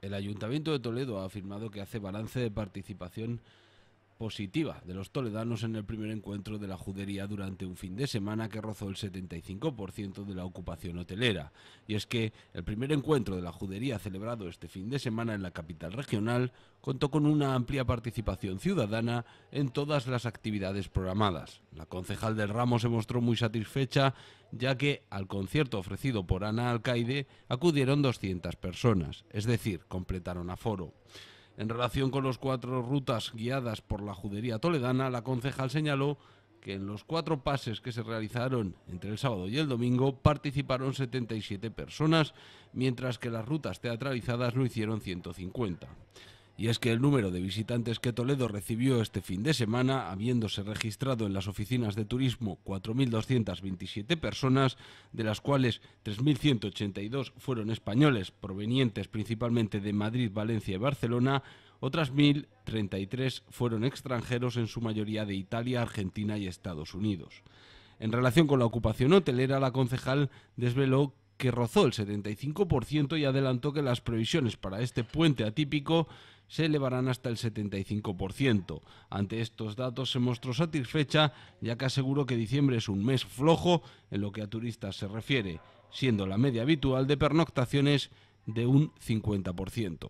El Ayuntamiento de Toledo ha afirmado que hace balance de participación positiva de los toledanos en el primer encuentro de la judería durante un fin de semana que rozó el 75% de la ocupación hotelera. Y es que el primer encuentro de la judería celebrado este fin de semana en la capital regional contó con una amplia participación ciudadana en todas las actividades programadas. La concejal del ramo se mostró muy satisfecha ya que al concierto ofrecido por Ana Alcaide acudieron 200 personas, es decir, completaron a aforo. En relación con las cuatro rutas guiadas por la judería toledana, la concejal señaló que en los cuatro pases que se realizaron entre el sábado y el domingo participaron 77 personas, mientras que las rutas teatralizadas lo hicieron 150. Y es que el número de visitantes que Toledo recibió este fin de semana, habiéndose registrado en las oficinas de turismo 4.227 personas, de las cuales 3.182 fueron españoles, provenientes principalmente de Madrid, Valencia y Barcelona, otras 1.033 fueron extranjeros, en su mayoría de Italia, Argentina y Estados Unidos. En relación con la ocupación hotelera, la concejal desveló que rozó el 75% y adelantó que las previsiones para este puente atípico se elevarán hasta el 75%. Ante estos datos se mostró satisfecha, ya que aseguró que diciembre es un mes flojo en lo que a turistas se refiere, siendo la media habitual de pernoctaciones de un 50%.